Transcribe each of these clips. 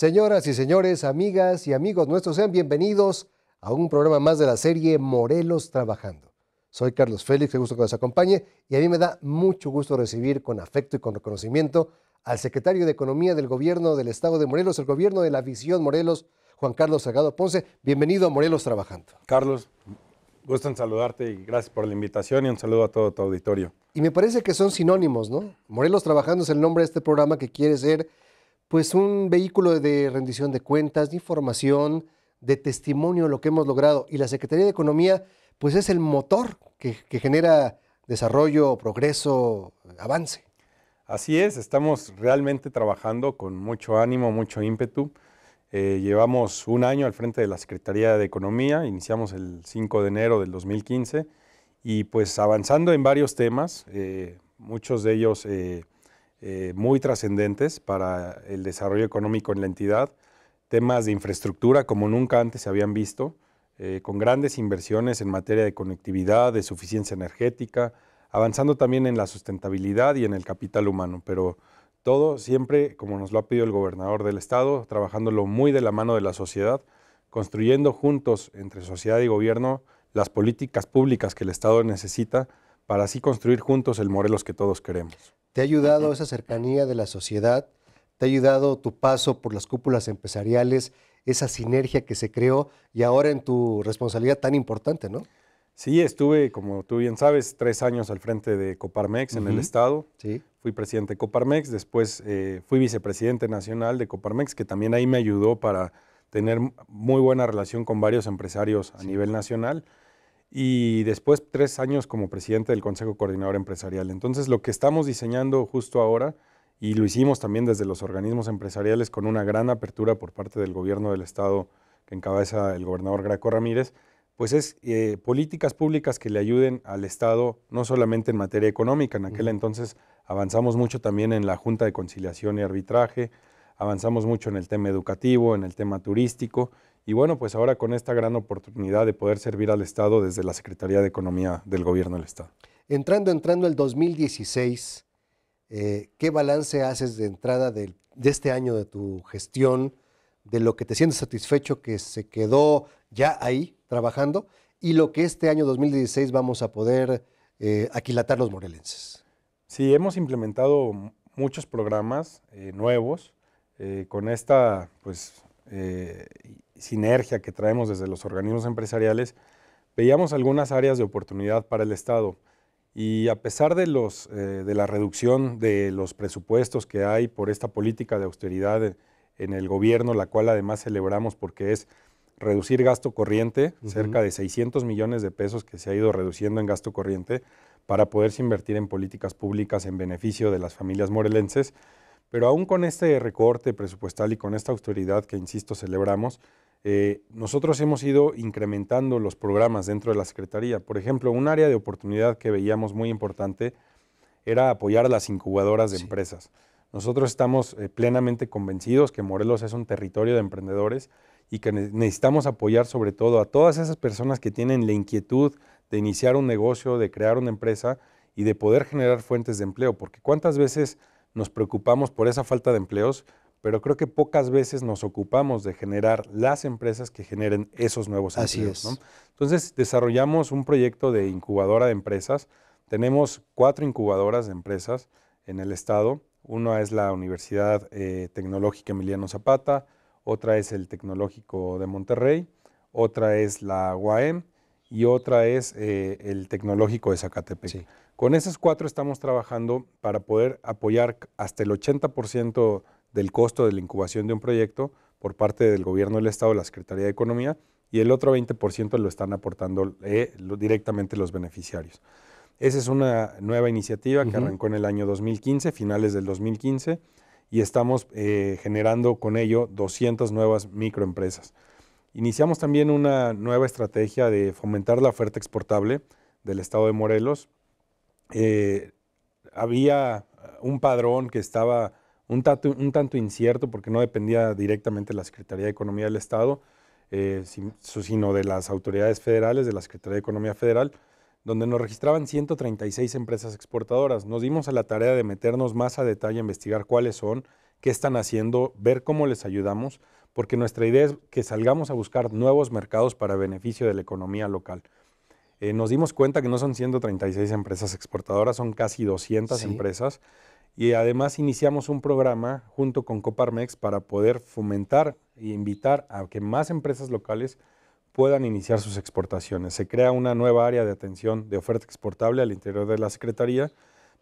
Señoras y señores, amigas y amigos nuestros, sean bienvenidos a un programa más de la serie Morelos Trabajando. Soy Carlos Félix, qué gusto que nos acompañe y a mí me da mucho gusto recibir con afecto y con reconocimiento al secretario de Economía del Gobierno del Estado de Morelos, el Gobierno de la Visión Morelos, Juan Carlos Salgado Ponce. Bienvenido a Morelos Trabajando. Carlos, gusto en saludarte y gracias por la invitación y un saludo a todo tu auditorio. Y me parece que son sinónimos, ¿no? Morelos Trabajando es el nombre de este programa que quiere ser pues un vehículo de rendición de cuentas, de información, de testimonio de lo que hemos logrado. Y la Secretaría de Economía, pues es el motor que, genera desarrollo, progreso, avance. Así es, estamos realmente trabajando con mucho ánimo, mucho ímpetu. Eh, llevamos un año al frente de la Secretaría de Economía, iniciamos el 5 de enero del 2015 y pues avanzando en varios temas, eh, muchos de ellos... Eh, eh, muy trascendentes para el desarrollo económico en la entidad, temas de infraestructura como nunca antes se habían visto, eh, con grandes inversiones en materia de conectividad, de suficiencia energética, avanzando también en la sustentabilidad y en el capital humano, pero todo siempre, como nos lo ha pedido el gobernador del estado, trabajándolo muy de la mano de la sociedad, construyendo juntos entre sociedad y gobierno las políticas públicas que el estado necesita para así construir juntos el Morelos que todos queremos. ¿Te ha ayudado esa cercanía de la sociedad? ¿Te ha ayudado tu paso por las cúpulas empresariales, esa sinergia que se creó y ahora en tu responsabilidad tan importante, no? Sí, estuve, como tú bien sabes, tres años al frente de Coparmex en el Estado. Sí. Fui presidente de Coparmex, después eh, fui vicepresidente nacional de Coparmex, que también ahí me ayudó para tener muy buena relación con varios empresarios a nivel nacional y después tres años como presidente del Consejo Coordinador Empresarial. Entonces, lo que estamos diseñando justo ahora, y lo hicimos también desde los organismos empresariales con una gran apertura por parte del gobierno del Estado que encabeza el gobernador Graco Ramírez, pues es eh, políticas públicas que le ayuden al Estado, no solamente en materia económica, en aquel entonces avanzamos mucho también en la Junta de Conciliación y Arbitraje, avanzamos mucho en el tema educativo, en el tema turístico, y bueno, pues ahora con esta gran oportunidad de poder servir al Estado desde la Secretaría de Economía del Gobierno del Estado. Entrando, entrando el 2016, eh, ¿qué balance haces de entrada de, este año de tu gestión, de lo que te sientes satisfecho que se quedó ya ahí trabajando y lo que este año 2016 vamos a poder eh, aquilatar los morelenses? Sí, hemos implementado muchos programas eh, nuevos con esta pues, sinergia que traemos desde los organismos empresariales, veíamos algunas áreas de oportunidad para el Estado. Y a pesar de, los, eh, de la reducción de los presupuestos que hay por esta política de austeridad en el gobierno, la cual además celebramos porque es reducir gasto corriente, cerca de 600 millones de pesos que se ha ido reduciendo en gasto corriente para poderse invertir en políticas públicas en beneficio de las familias morelenses. Pero aún con este recorte presupuestal y con esta austeridad que, insisto, celebramos, eh, nosotros hemos ido incrementando los programas dentro de la Secretaría. Por ejemplo, un área de oportunidad que veíamos muy importante era apoyar a las incubadoras de empresas. Nosotros estamos eh, plenamente convencidos que Morelos es un territorio de emprendedores y que necesitamos apoyar sobre todo a todas esas personas que tienen la inquietud de iniciar un negocio, de crear una empresa y de poder generar fuentes de empleo, porque cuántas veces nos preocupamos por esa falta de empleos, pero creo que pocas veces nos ocupamos de generar las empresas que generen esos nuevos empleos. Entonces desarrollamos un proyecto de incubadora de empresas. Tenemos cuatro incubadoras de empresas en el estado. Una es la Universidad eh, Tecnológica Emiliano Zapata, otra es el Tecnológico de Monterrey, otra es la UAM y otra es eh, el Tecnológico de Zacatepec. Con esas cuatro estamos trabajando para poder apoyar hasta el 80% del costo de la incubación de un proyecto por parte del gobierno del Estado, la Secretaría de Economía, y el otro 20% lo están aportando eh, directamente los beneficiarios. Esa es una nueva iniciativa que arrancó en el año 2015, finales del 2015, y estamos eh, generando con ello 200 nuevas microempresas. Iniciamos también una nueva estrategia de fomentar la oferta exportable del Estado de Morelos. Eh, había un padrón que estaba un, tanto incierto porque no dependía directamente de la Secretaría de Economía del Estado, eh, sino de las autoridades federales, de la Secretaría de Economía Federal, donde nos registraban 136 empresas exportadoras. Nos dimos a la tarea de meternos más a detalle, investigar cuáles son, qué están haciendo, ver cómo les ayudamos, porque nuestra idea es que salgamos a buscar nuevos mercados para beneficio de la economía local. Eh, nos dimos cuenta que no son 136 empresas exportadoras, son casi 200 empresas y además iniciamos un programa junto con Coparmex para poder fomentar e invitar a que más empresas locales puedan iniciar sus exportaciones. Se crea una nueva área de atención de oferta exportable al interior de la Secretaría,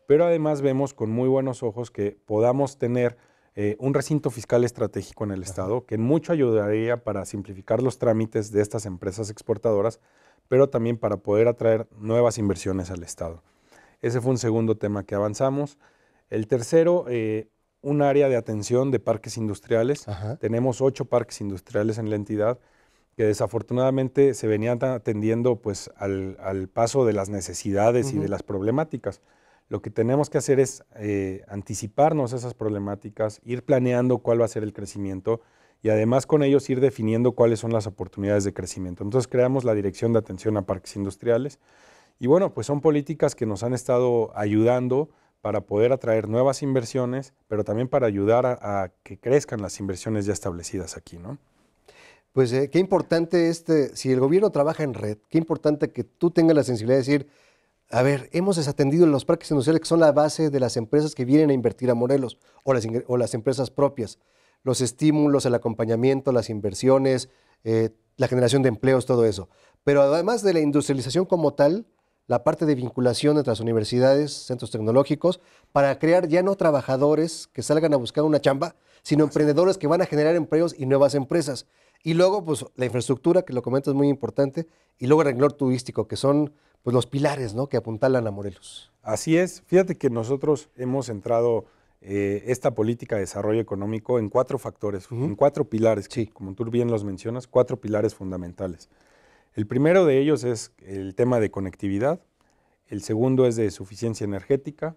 pero además vemos con muy buenos ojos que podamos tener eh, un recinto fiscal estratégico en el Estado, que mucho ayudaría para simplificar los trámites de estas empresas exportadoras, pero también para poder atraer nuevas inversiones al Estado. Ese fue un segundo tema que avanzamos. El tercero, eh, un área de atención de parques industriales. Tenemos ocho parques industriales en la entidad que desafortunadamente se venían atendiendo pues, al, paso de las necesidades y de las problemáticas. Lo que tenemos que hacer es eh, anticiparnos a esas problemáticas, ir planeando cuál va a ser el crecimiento y además con ellos ir definiendo cuáles son las oportunidades de crecimiento. Entonces creamos la Dirección de Atención a Parques Industriales y bueno, pues son políticas que nos han estado ayudando para poder atraer nuevas inversiones, pero también para ayudar a, que crezcan las inversiones ya establecidas aquí, ¿no? Pues eh, qué importante este, si el gobierno trabaja en red, qué importante que tú tengas la sensibilidad de decir, a ver, hemos desatendido los parques industriales que son la base de las empresas que vienen a invertir a Morelos o las, empresas propias. Los estímulos, el acompañamiento, las inversiones, eh, la generación de empleos, todo eso. Pero además de la industrialización como tal, la parte de vinculación entre las universidades, centros tecnológicos, para crear ya no trabajadores que salgan a buscar una chamba, sino emprendedores que van a generar empleos y nuevas empresas. Y luego, pues, la infraestructura, que lo comentas, es muy importante, y luego el renglón turístico, que son pues, los pilares ¿no? que apuntalan a Morelos. Así es. Fíjate que nosotros hemos centrado eh, esta política de desarrollo económico en cuatro factores, en cuatro pilares, sí. como tú bien los mencionas, cuatro pilares fundamentales. El primero de ellos es el tema de conectividad, el segundo es de suficiencia energética,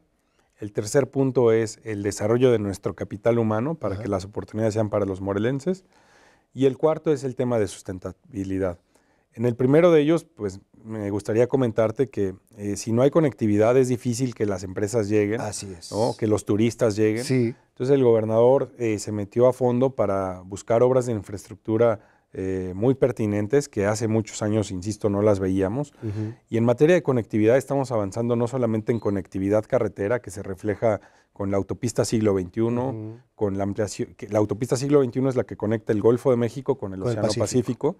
el tercer punto es el desarrollo de nuestro capital humano para que las oportunidades sean para los morelenses. Y el cuarto es el tema de sustentabilidad. En el primero de ellos, pues me gustaría comentarte que eh, si no hay conectividad es difícil que las empresas lleguen, que los turistas lleguen. Sí. Entonces el gobernador eh, se metió a fondo para buscar obras de infraestructura eh, muy pertinentes que hace muchos años, insisto, no las veíamos. Y en materia de conectividad estamos avanzando no solamente en conectividad carretera, que se refleja con la autopista siglo XXI, con la ampliación, la autopista siglo XXI es la que conecta el Golfo de México con el Océano Pacífico. Pacífico,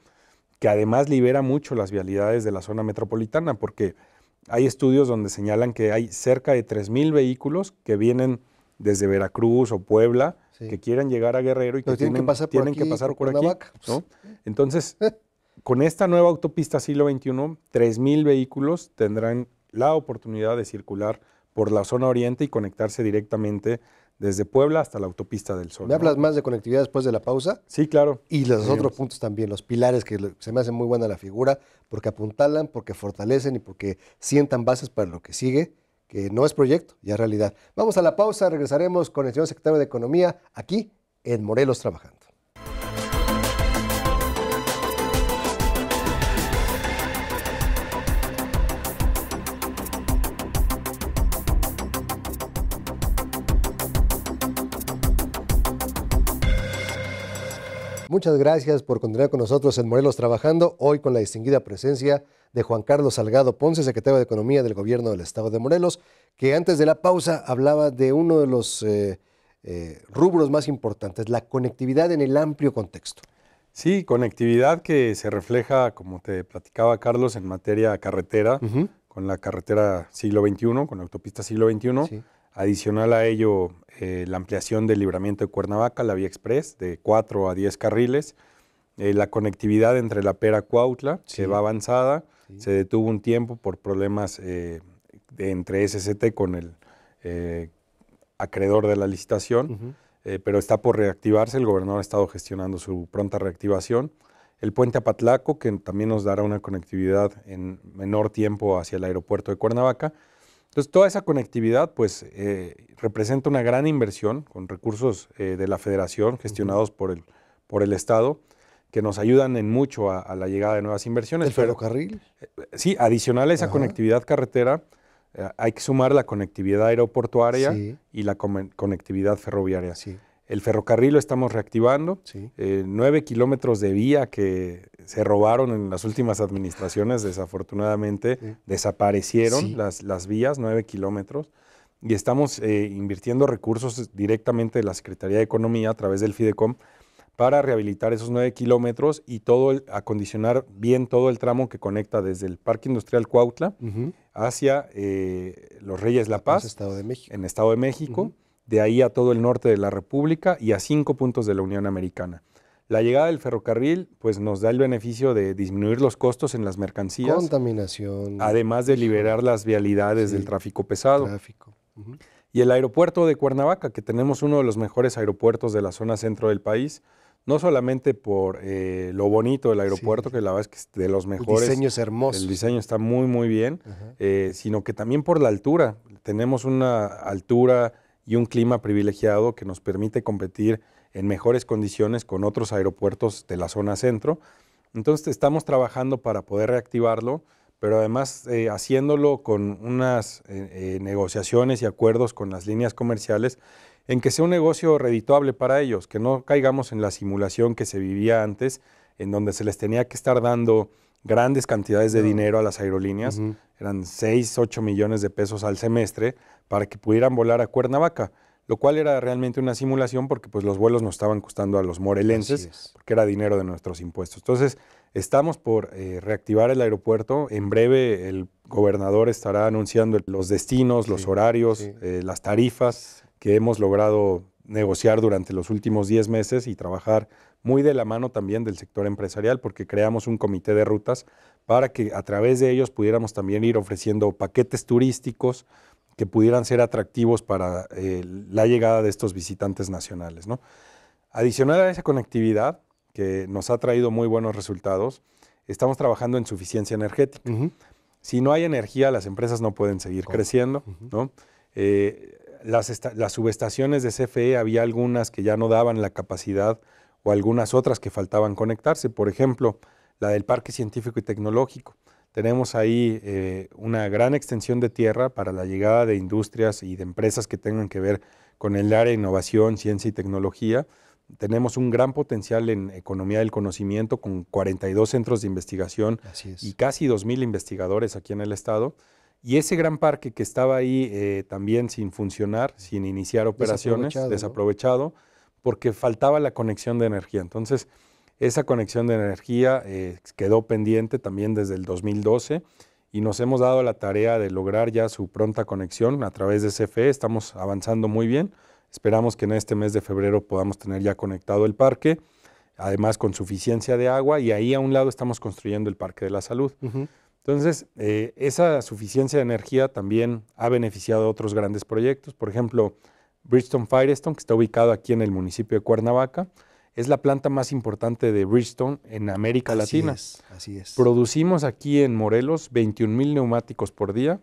que además libera mucho las vialidades de la zona metropolitana, porque hay estudios donde señalan que hay cerca de 3.000 vehículos que vienen desde Veracruz o Puebla, que quieran llegar a Guerrero y que tienen, que pasar por aquí, Entonces, con esta nueva autopista siglo XXI, 3.000 vehículos tendrán la oportunidad de circular por la zona oriente y conectarse directamente desde Puebla hasta la autopista del Sol. ¿Me hablas más de conectividad después de la pausa? Sí, claro. Y los otros puntos también, los pilares que se me hacen muy buena la figura, porque apuntalan, porque fortalecen y porque sientan bases para lo que sigue que no es proyecto, ya es realidad. Vamos a la pausa, regresaremos con el señor secretario de Economía aquí en Morelos Trabajando. Muchas gracias por continuar con nosotros en Morelos Trabajando, hoy con la distinguida presencia de Juan Carlos Salgado Ponce, secretario de Economía del Gobierno del Estado de Morelos, que antes de la pausa hablaba de uno de los eh, eh, rubros más importantes, la conectividad en el amplio contexto. Sí, conectividad que se refleja, como te platicaba Carlos, en materia carretera, con la carretera siglo XXI, con la autopista siglo XXI. Adicional a ello, eh, la ampliación del libramiento de Cuernavaca, la vía express, de 4 a 10 carriles. Eh, la conectividad entre la Pera Cuautla, que va avanzada, se detuvo un tiempo por problemas eh, de, entre SCT con el acreedor de la licitación, pero está por reactivarse. El gobernador ha estado gestionando su pronta reactivación. El puente Apatlaco, que también nos dará una conectividad en menor tiempo hacia el aeropuerto de Cuernavaca. Entonces, toda esa conectividad pues eh, representa una gran inversión con recursos eh, de la federación gestionados por, el, por el Estado que nos ayudan en mucho a, la llegada de nuevas inversiones. ¿El ferrocarril? Eh, sí, adicional a esa conectividad carretera, hay que sumar la conectividad aeroportuaria y la conectividad ferroviaria. Sí. El ferrocarril lo estamos reactivando. Eh, nueve kilómetros de vía que se robaron en las últimas administraciones, desafortunadamente, desaparecieron Las, vías, nueve kilómetros. Y estamos eh, invirtiendo recursos directamente de la Secretaría de Economía a través del FIDECOM para rehabilitar esos nueve kilómetros y todo acondicionar bien todo el tramo que conecta desde el Parque Industrial Cuautla hacia eh, Los Reyes La Paz, Estado de en Estado de México de ahí a todo el norte de la República y a cinco puntos de la Unión Americana. La llegada del ferrocarril pues, nos da el beneficio de disminuir los costos en las mercancías. Contaminación. Además de liberar las vialidades del tráfico pesado. Y el aeropuerto de Cuernavaca, que tenemos uno de los mejores aeropuertos de la zona centro del país, no solamente por eh, lo bonito del aeropuerto, que la verdad es que es de los mejores. El diseño es hermoso. El diseño está muy, muy bien, eh, sino que también por la altura. Tenemos una altura y un clima privilegiado que nos permite competir en mejores condiciones con otros aeropuertos de la zona centro. Entonces estamos trabajando para poder reactivarlo, pero además eh, haciéndolo con unas eh, eh, negociaciones y acuerdos con las líneas comerciales en que sea un negocio redituable para ellos, que no caigamos en la simulación que se vivía antes, en donde se les tenía que estar dando grandes cantidades de dinero a las aerolíneas, eran 6, 8 millones de pesos al semestre para que pudieran volar a Cuernavaca, lo cual era realmente una simulación porque pues, los vuelos nos estaban costando a los morelenses, porque era dinero de nuestros impuestos. Entonces, estamos por eh, reactivar el aeropuerto. En breve el gobernador estará anunciando los destinos, los horarios, eh, las tarifas que hemos logrado negociar durante los últimos 10 meses y trabajar muy de la mano también del sector empresarial, porque creamos un comité de rutas para que a través de ellos pudiéramos también ir ofreciendo paquetes turísticos, que pudieran ser atractivos para eh, la llegada de estos visitantes nacionales. ¿no? Adicional a esa conectividad, que nos ha traído muy buenos resultados, estamos trabajando en suficiencia energética. Si no hay energía, las empresas no pueden seguir creciendo. Eh, las, subestaciones de CFE había algunas que ya no daban la capacidad o algunas otras que faltaban conectarse. Por ejemplo, la del Parque Científico y Tecnológico. Tenemos ahí eh, una gran extensión de tierra para la llegada de industrias y de empresas que tengan que ver con el área de innovación, ciencia y tecnología. Tenemos un gran potencial en economía del conocimiento con 42 centros de investigación y casi 2.000 investigadores aquí en el estado. Y ese gran parque que estaba ahí eh, también sin funcionar, sin iniciar operaciones, desaprovechado, porque faltaba la conexión de energía. Entonces, esa conexión de energía eh, quedó pendiente también desde el 2012 y nos hemos dado la tarea de lograr ya su pronta conexión a través de CFE. Estamos avanzando muy bien. Esperamos que en este mes de febrero podamos tener ya conectado el parque, además con suficiencia de agua y ahí a un lado estamos construyendo el Parque de la Salud. Entonces, eh, esa suficiencia de energía también ha beneficiado a otros grandes proyectos. Por ejemplo, Bridgestone Firestone, que está ubicado aquí en el municipio de Cuernavaca, es la planta más importante de Bridgestone en América Latina. así es. Producimos aquí en Morelos 21 mil neumáticos por día,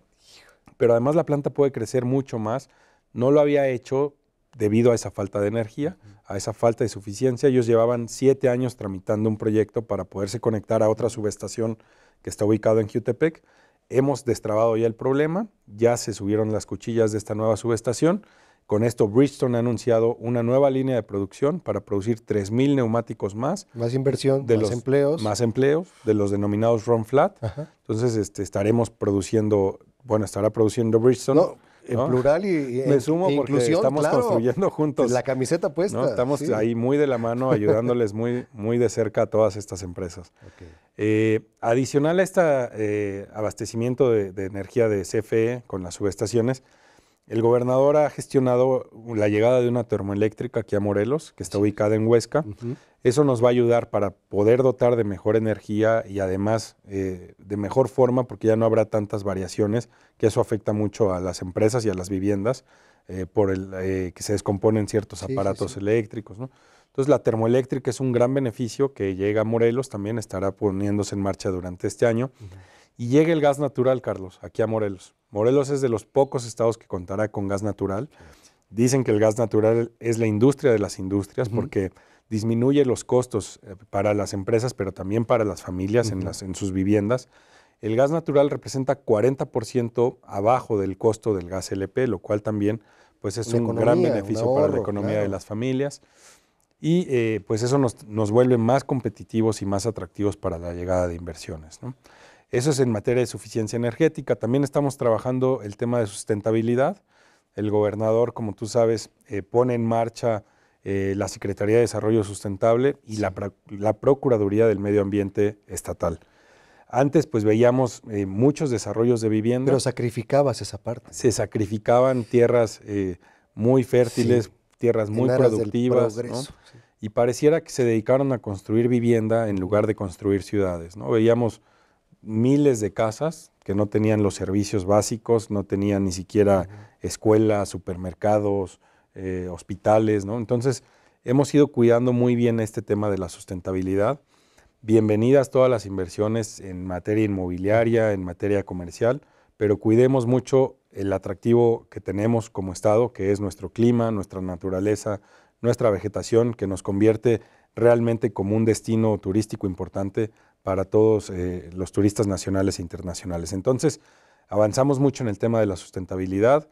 pero además la planta puede crecer mucho más. No lo había hecho debido a esa falta de energía, a esa falta de suficiencia. Ellos llevaban siete años tramitando un proyecto para poderse conectar a otra subestación que está ubicada en Jutepec. Hemos destrabado ya el problema, ya se subieron las cuchillas de esta nueva subestación con esto, Bridgestone ha anunciado una nueva línea de producción para producir 3.000 neumáticos más. Más inversión, de más empleos. Más empleos, de los denominados Run Flat. Entonces, este, estaremos produciendo, bueno, estará produciendo Bridgestone. No, en plural y, y, Me sumo porque estamos construyendo juntos. La camiseta puesta. Estamos ahí muy de la mano, ayudándoles muy, muy de cerca a todas estas empresas. Eh, adicional a este abastecimiento de energía de CFE con las subestaciones, el gobernador ha gestionado la llegada de una termoeléctrica aquí a Morelos, que está ubicada en Huesca. Eso nos va a ayudar para poder dotar de mejor energía y además eh, de mejor forma, porque ya no habrá tantas variaciones, que eso afecta mucho a las empresas y a las viviendas, eh, por el eh, que se descomponen ciertos aparatos eléctricos. ¿no? Entonces la termoeléctrica es un gran beneficio que llega a Morelos, también estará poniéndose en marcha durante este año. Y llega el gas natural, Carlos, aquí a Morelos. Morelos es de los pocos estados que contará con gas natural. Dicen que el gas natural es la industria de las industrias porque disminuye los costos eh, para las empresas, pero también para las familias en, las, en sus viviendas. El gas natural representa 40% abajo del costo del gas LP, lo cual también pues, es un gran beneficio para la economía de las familias y eh, pues eso nos, vuelve más competitivos y más atractivos para la llegada de inversiones. Eso es en materia de suficiencia energética. También estamos trabajando el tema de sustentabilidad. El gobernador, como tú sabes, eh, pone en marcha eh, la Secretaría de Desarrollo Sustentable y la, Procuraduría del Medio Ambiente Estatal. Antes pues veíamos muchos desarrollos de vivienda. Pero sacrificabas esa parte. Se sacrificaban tierras muy fértiles tierras muy productivas. Y pareciera que se dedicaron a construir vivienda en lugar de construir ciudades. ¿no? Veíamos miles de casas que no tenían los servicios básicos, no tenían ni siquiera escuelas, supermercados, eh, hospitales. ¿no? Entonces, hemos ido cuidando muy bien este tema de la sustentabilidad. Bienvenidas todas las inversiones en materia inmobiliaria, en materia comercial, pero cuidemos mucho el atractivo que tenemos como Estado, que es nuestro clima, nuestra naturaleza, nuestra vegetación, que nos convierte realmente como un destino turístico importante para todos eh, los turistas nacionales e internacionales. Entonces, avanzamos mucho en el tema de la sustentabilidad.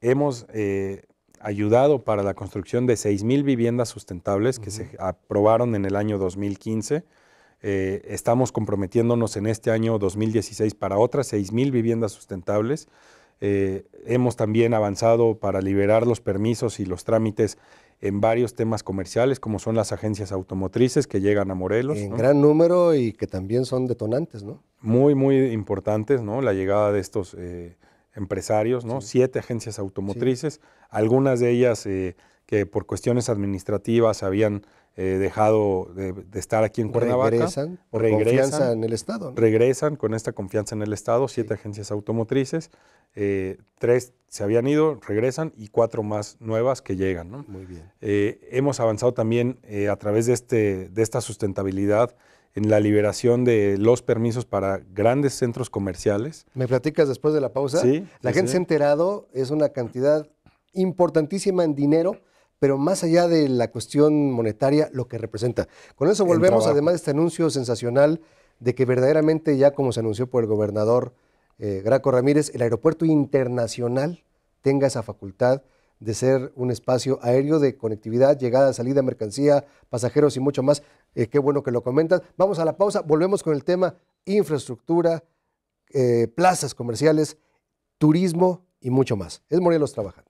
Hemos eh, ayudado para la construcción de 6.000 viviendas sustentables que se aprobaron en el año 2015. Eh, estamos comprometiéndonos en este año 2016 para otras 6.000 viviendas sustentables. Eh, hemos también avanzado para liberar los permisos y los trámites en varios temas comerciales, como son las agencias automotrices que llegan a Morelos. En gran número y que también son detonantes, ¿no? Muy, muy importantes, ¿no? La llegada de estos eh, empresarios, ¿no? Siete agencias automotrices, algunas de ellas eh, que por cuestiones administrativas habían eh, dejado de, estar aquí en Cuernavaca. Regresan, por confianza en el Estado. Regresan con esta confianza en el Estado, siete agencias automotrices, eh, tres se habían ido, regresan y cuatro más nuevas que llegan. Muy bien. Eh, hemos avanzado también a través de, este, de esta sustentabilidad en la liberación de los permisos para grandes centros comerciales. ¿Me platicas después de la pausa? Sí. La gente se ha enterado, es una cantidad importantísima en dinero pero más allá de la cuestión monetaria, lo que representa. Con eso volvemos, además de este anuncio sensacional de que verdaderamente ya como se anunció por el gobernador eh, Graco Ramírez, el aeropuerto internacional tenga esa facultad de ser un espacio aéreo de conectividad, llegada, salida, mercancía, pasajeros y mucho más. Eh, qué bueno que lo comentas. Vamos a la pausa, volvemos con el tema infraestructura, eh, plazas comerciales, turismo y mucho más. Es Morelos Trabajando.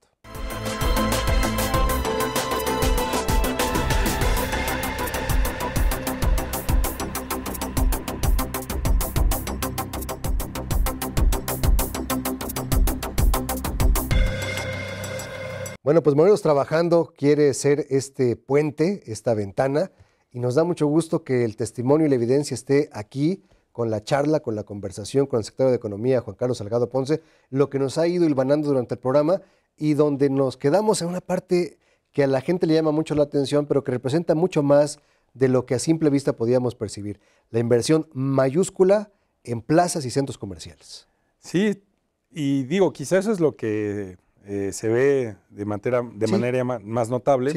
Bueno, pues Morelos Trabajando quiere ser este puente, esta ventana, y nos da mucho gusto que el testimonio y la evidencia esté aquí con la charla, con la conversación con el secretario de Economía, Juan Carlos Salgado Ponce, lo que nos ha ido hilvanando durante el programa y donde nos quedamos en una parte que a la gente le llama mucho la atención, pero que representa mucho más de lo que a simple vista podíamos percibir, la inversión mayúscula en plazas y centros comerciales. Sí, y digo, quizás eso es lo que eh, se ve de, manera, de manera más notable.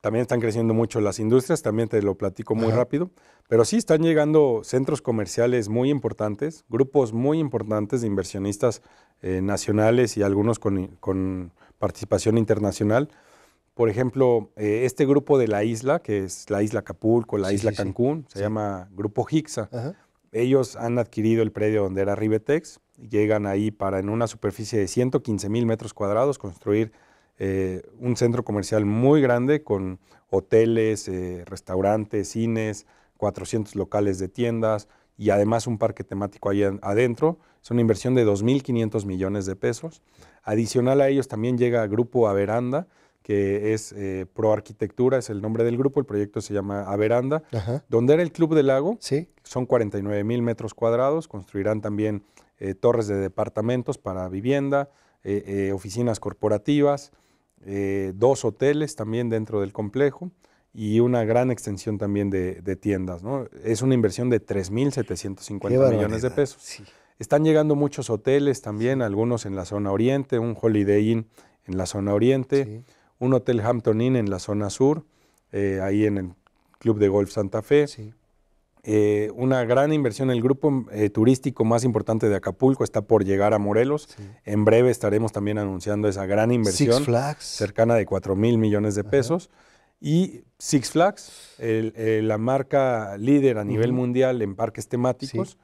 también están creciendo mucho las industrias, también te lo platico muy rápido, pero sí están llegando centros comerciales muy importantes, grupos muy importantes de inversionistas eh, nacionales y algunos con, participación internacional. Por ejemplo, eh, este grupo de la isla, que es la isla Capulco, la isla Cancún, se llama Grupo Hixa. Ellos han adquirido el predio donde era Ribetex llegan ahí para en una superficie de 115 mil metros cuadrados construir eh, un centro comercial muy grande con hoteles, eh, restaurantes, cines, 400 locales de tiendas y además un parque temático ahí adentro. Es una inversión de 2.500 millones de pesos. Adicional a ellos también llega Grupo Averanda, que es eh, Pro Arquitectura, es el nombre del grupo, el proyecto se llama Averanda, donde era el Club del Lago, son 49 mil metros cuadrados, construirán también eh, torres de departamentos para vivienda, eh, eh, oficinas corporativas, dos hoteles también dentro del complejo y una gran extensión también de, tiendas. ¿no? Es una inversión de 3.750 millones de pesos. Están llegando muchos hoteles también, algunos en la zona oriente, un Holiday Inn en la zona oriente, un Hotel Hampton Inn en la zona sur, ahí en el Club de Golf Santa Fe, eh, una gran inversión. El grupo eh, turístico más importante de Acapulco está por llegar a Morelos. En breve estaremos también anunciando esa gran inversión cercana de 4 mil millones de pesos. Y Six Flags, eh, la marca líder a nivel mundial en parques temáticos,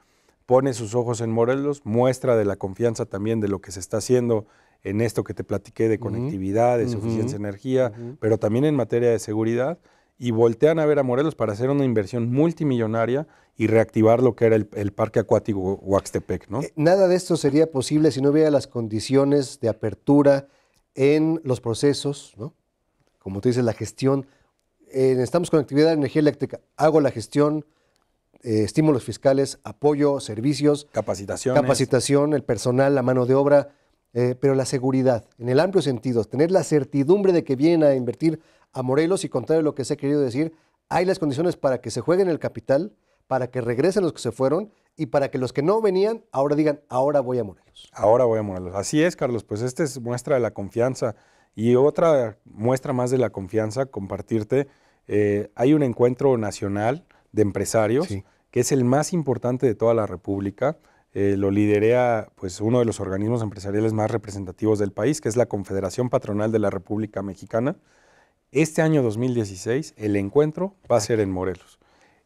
pone sus ojos en Morelos, muestra de la confianza también de lo que se está haciendo en esto que te platiqué de conectividad, de suficiencia de energía, pero también en materia de seguridad y voltean a ver a Morelos para hacer una inversión multimillonaria y reactivar lo que era el, parque acuático Huaxtepec, ¿no? Eh, nada de esto sería posible si no hubiera las condiciones de apertura en los procesos, ¿no? Como tú dices, la gestión. Eh, con actividad conectividad, energía eléctrica. Hago la gestión, eh, estímulos fiscales, apoyo, servicios. Capacitación. Capacitación, el personal, la mano de obra. pero la seguridad, en el amplio sentido, tener la certidumbre de que vienen a invertir a Morelos y contrario a lo que se ha querido decir, hay las condiciones para que se juegue en el capital, para que regresen los que se fueron y para que los que no venían ahora digan, ahora voy a Morelos. Ahora voy a Morelos. Así es, Carlos, pues esta es muestra de la confianza. Y otra muestra más de la confianza, compartirte, eh, hay un encuentro nacional de empresarios que es el más importante de toda la República. Eh, lo liderea pues, uno de los organismos empresariales más representativos del país, que es la Confederación Patronal de la República Mexicana. Este año 2016 el encuentro va a ser en Morelos.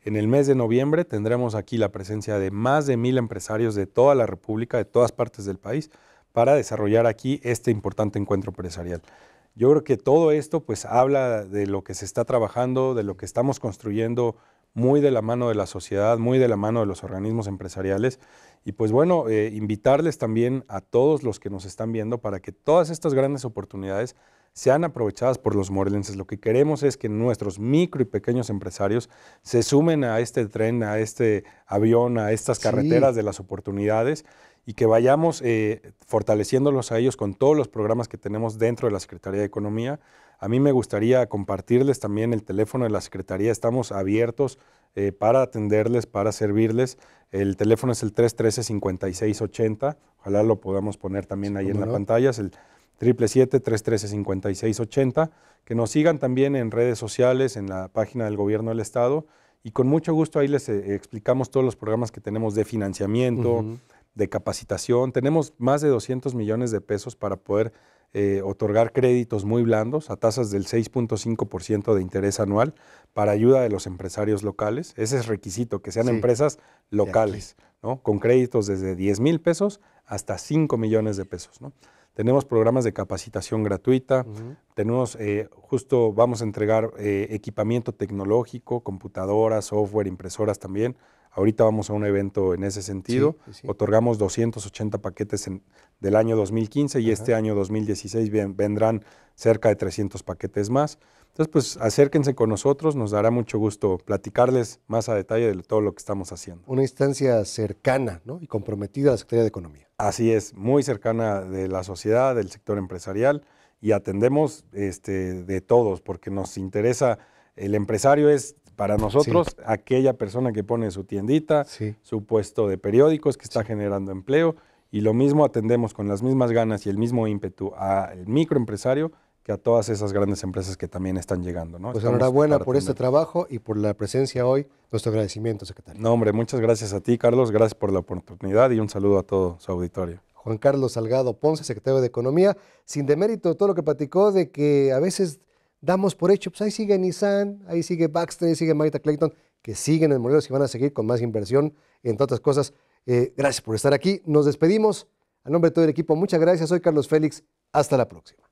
En el mes de noviembre tendremos aquí la presencia de más de mil empresarios de toda la República, de todas partes del país, para desarrollar aquí este importante encuentro empresarial. Yo creo que todo esto pues habla de lo que se está trabajando, de lo que estamos construyendo muy de la mano de la sociedad, muy de la mano de los organismos empresariales. Y pues bueno, eh, invitarles también a todos los que nos están viendo para que todas estas grandes oportunidades sean aprovechadas por los morelenses. Lo que queremos es que nuestros micro y pequeños empresarios se sumen a este tren, a este avión, a estas carreteras de las oportunidades y que vayamos eh, fortaleciéndolos a ellos con todos los programas que tenemos dentro de la Secretaría de Economía. A mí me gustaría compartirles también el teléfono de la Secretaría. Estamos abiertos eh, para atenderles, para servirles. El teléfono es el 313-5680. Ojalá lo podamos poner también ahí en la pantalla. Es el 777-313-5680, que nos sigan también en redes sociales, en la página del Gobierno del Estado, y con mucho gusto ahí les eh, explicamos todos los programas que tenemos de financiamiento, de capacitación. Tenemos más de 200 millones de pesos para poder eh, otorgar créditos muy blandos a tasas del 6.5% de interés anual para ayuda de los empresarios locales. Ese es requisito, que sean empresas locales, ¿no? con créditos desde 10 mil pesos hasta 5 millones de pesos. ¿no? Tenemos programas de capacitación gratuita, tenemos, eh, justo vamos a entregar eh, equipamiento tecnológico, computadoras, software, impresoras también. Ahorita vamos a un evento en ese sentido. Pues Otorgamos 280 paquetes en, del año 2015 y este año 2016 vendrán cerca de 300 paquetes más. Entonces, pues acérquense con nosotros, nos dará mucho gusto platicarles más a detalle de todo lo que estamos haciendo. Una instancia cercana y comprometida a la Secretaría de Economía. Así es, muy cercana de la sociedad, del sector empresarial y atendemos este, de todos porque nos interesa, el empresario es para nosotros aquella persona que pone su tiendita, su puesto de periódicos, que está generando empleo y lo mismo atendemos con las mismas ganas y el mismo ímpetu al microempresario que a todas esas grandes empresas que también están llegando. ¿no? Pues enhorabuena por este trabajo y por la presencia hoy. Nuestro agradecimiento, secretario. No, hombre, muchas gracias a ti, Carlos. Gracias por la oportunidad y un saludo a todo su auditorio. Juan Carlos Salgado Ponce, secretario de Economía, sin demérito todo lo que platicó de que a veces damos por hecho, pues ahí sigue Nissan, ahí sigue Baxter, ahí sigue Marita Clayton, que siguen en Morelos y van a seguir con más inversión, entre otras cosas. Eh, gracias por estar aquí. Nos despedimos. A nombre de todo el equipo, muchas gracias. Soy Carlos Félix. Hasta la próxima.